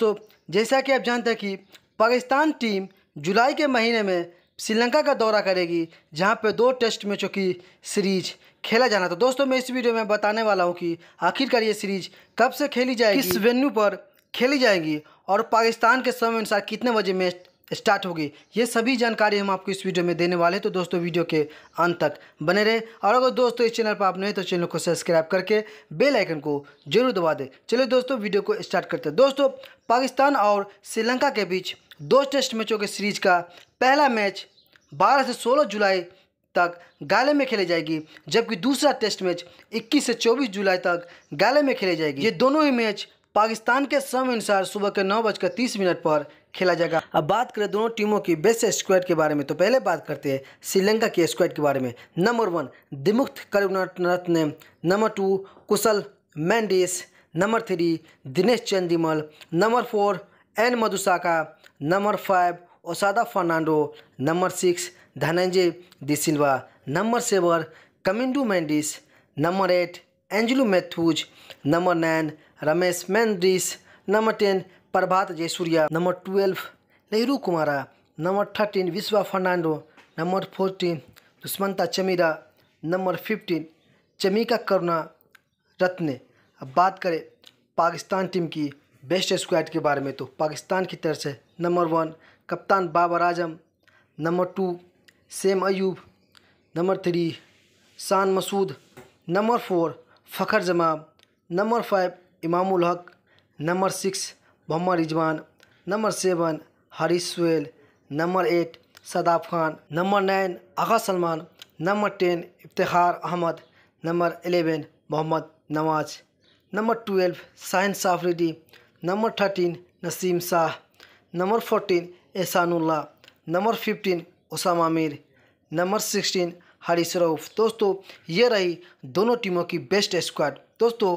दोस्तों जैसा कि आप जानते हैं कि पाकिस्तान टीम जुलाई के महीने में श्रीलंका का दौरा करेगी जहां पर दो टेस्ट मैचों की सीरीज खेला जाना था दोस्तों मैं इस वीडियो में बताने वाला हूं कि आखिरकार ये सीरीज कब से खेली जाएगी किस वेन्यू पर खेली जाएगी और पाकिस्तान के समय अनुसार कितने बजे मैच स्टार्ट होगी ये सभी जानकारी हम आपको इस वीडियो में देने वाले हैं तो दोस्तों वीडियो के अंत तक बने रहे और अगर दोस्तों इस चैनल पर आप नए तो चैनल को सब्सक्राइब करके बेल आइकन को जरूर दबा दें चलिए दोस्तों वीडियो को स्टार्ट करते हैं दोस्तों पाकिस्तान और श्रीलंका के बीच दो टेस्ट मैचों के सीरीज का पहला मैच बारह से सोलह जुलाई तक गाले में खेली जाएगी जबकि दूसरा टेस्ट मैच 21 से 24 जुलाई तक गाले में खेली जाएगी ये दोनों ही मैच पाकिस्तान के समय अनुसार सुबह के नौ बजकर तीस मिनट पर खेला जाएगा अब बात करें दोनों टीमों की बेस्ट स्क्वाड के बारे में तो पहले बात करते हैं श्रीलंका के स्क्वाड के बारे में number one Dimuth Karunaratne number two Kusal Mendis number three Dinesh Chandimal number four एन Madushanka number five Oshada Fernando number six Dhananjaya de Silva number seven Kamindu Mendis number eight Angelo Mathews number nine Ramesh Mendis number ten Prabath Jayasuriya number twelve Lahiru Kumara number thirteen Vishwa Fernando number fourteen Dushmantha Chameera number fifteen Chamika Karunaratne अब बात करें पाकिस्तान टीम की best squad के बारे में तो पाकिस्तान की तरफ से नंबर वन कप्तान Babar Azam number two Saim Ayub number three Shan Masood number four Fakhar जमा number five Imamul Haq number six Mohammad Rizwan number seven Haris Sohail number eight Sadaf Khan number nine Agha Salman number ten Iftikhar Ahmed number eleven Mohammad Nawaz number twelve साफ Afridi number thirteen Naseem Shah number fourteen Ehsanullah number fifteen Usama Mir number sixteen Haris Rauf दोस्तों ये रही दोनों टीमों की best squad दोस्तों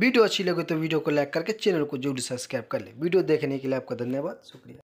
video अच्छी लगे तो वीडियो को लाइक करके चैनल को जरूर सब्सक्राइब कर ले वीडियो देखने के लिए आपका धन्यवाद शुक्रिया